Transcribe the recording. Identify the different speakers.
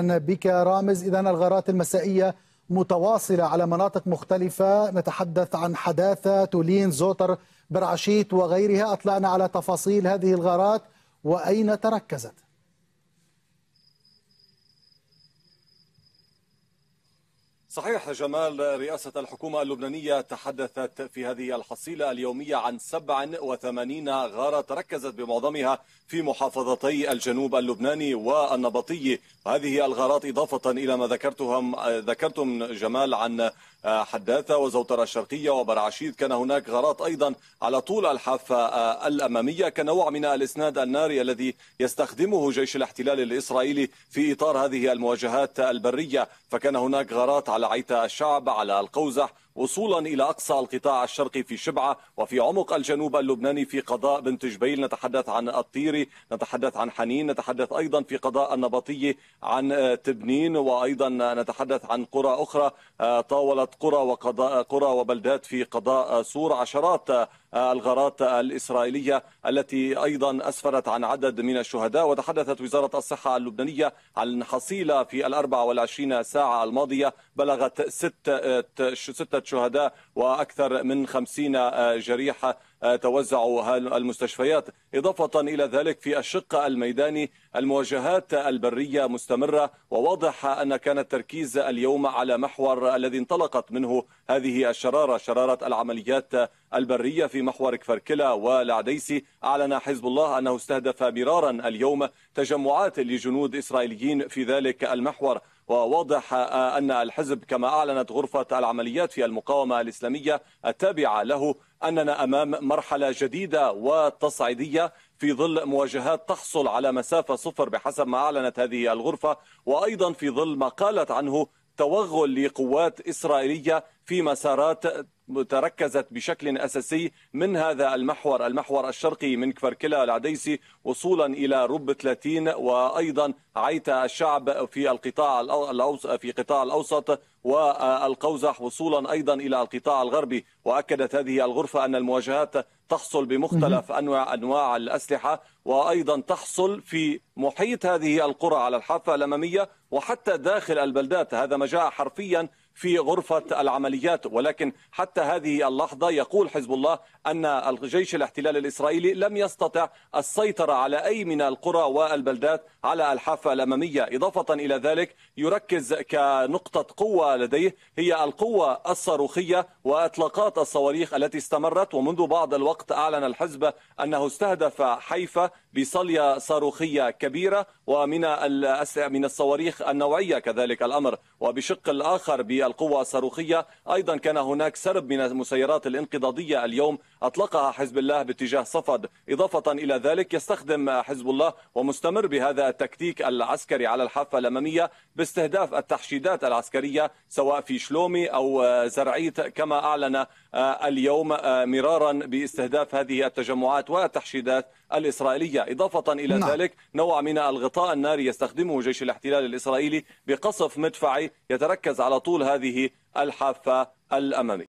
Speaker 1: بك رامز إذا الغارات المسائية متواصلة على مناطق مختلفة نتحدث عن حداثة تولين زوتر برعشيت وغيرها أطلعنا على تفاصيل هذه الغارات وأين تركزت صحيح جمال رئاسة الحكومة اللبنانية تحدثت في هذه الحصيلة اليومية عن 87 غارة تركزت بمعظمها في محافظتي الجنوب اللبناني والنبطي وهذه الغارات إضافة إلى ما ذكرتهم ذكرتم جمال عن آه، حداثة وزوترة الشرقية وبرعشيد كان هناك غارات أيضا على طول الحافة آه، الأمامية كنوع من الإسناد الناري الذي يستخدمه جيش الاحتلال الإسرائيلي في إطار هذه المواجهات البرية فكان هناك غارات على لعيت الشعب على القوزح وصولا إلى أقصى القطاع الشرقي في شبعة وفي عمق الجنوب اللبناني في قضاء بنت جبيل نتحدث عن الطيري نتحدث عن حنين نتحدث أيضا في قضاء النبطية عن تبنين وأيضا نتحدث عن قرى أخرى آه، طاولت قرى وقضاء قرى وبلدات في قضاء سور عشرات آه، الغارات الإسرائيلية التي أيضا أسفرت عن عدد من الشهداء وتحدثت وزارة الصحة اللبنانية عن حصيلة في الأربع والعشرين ساعة الماضية بلغت آه، ستة شهداء وأكثر من خمسين آه، جريحة آه، توزعوا المستشفيات إضافة إلى ذلك في الشق الميداني المواجهات البرية مستمرة وواضح أن كان التركيز اليوم على محور الذي انطلقت منه هذه الشرارة شرارة العمليات البرية في محور كفركلة والعديسي أعلن حزب الله أنه استهدف مرارا اليوم تجمعات لجنود إسرائيليين في ذلك المحور وواضح آه، أن الحزب كما أعلنت غرفة العمليات في المقاومة الإسلامية التابعة له أننا أمام مرحلة جديدة وتصعيدية في ظل مواجهات تحصل على مسافة صفر بحسب ما أعلنت هذه الغرفة وأيضا في ظل ما قالت عنه توغل لقوات إسرائيلية في مسارات تركزت بشكل أساسي من هذا المحور المحور الشرقي من كفركلا العديسي وصولا إلى رب 30 وأيضا عيت الشعب في القطاع الأوسط في قطاع الأوسط والقوزح وصولا أيضا إلى القطاع الغربي وأكدت هذه الغرفة أن المواجهات تحصل بمختلف أنواع أنواع الأسلحة وأيضا تحصل في محيط هذه القرى على الحافة الأمامية وحتى داخل البلدات هذا ما جاء حرفيا في غرفة العمليات ولكن حتى هذه اللحظة يقول حزب الله أن الجيش الاحتلال الإسرائيلي لم يستطع السيطرة على أي من القرى والبلدات على الحافة الأمامية إضافة إلى ذلك يركز كنقطة قوة لديه هي القوة الصاروخية وإطلاقات الصواريخ التي استمرت ومنذ بعض الوقت أعلن الحزب أنه استهدف حيفا بصلية صاروخية كبيرة ومن من الصواريخ النوعية كذلك الأمر وبشق الآخر بالقوة الصاروخية أيضا كان هناك سرب من المسيرات الانقضاضية اليوم أطلقها حزب الله باتجاه صفد إضافة إلى ذلك يستخدم حزب الله ومستمر بهذا التكتيك العسكري على الحافة الأمامية باستهداف التحشيدات العسكرية سواء في شلومي أو زرعيت كما أعلن آه، اليوم آه، مرارا باستهداف هذه التجمعات والتحشيدات الإسرائيلية إضافة إلى نعم. ذلك نوع من الغطاء الناري يستخدمه جيش الاحتلال الإسرائيلي بقصف مدفعي يتركز على طول هذه الحافة الأمامية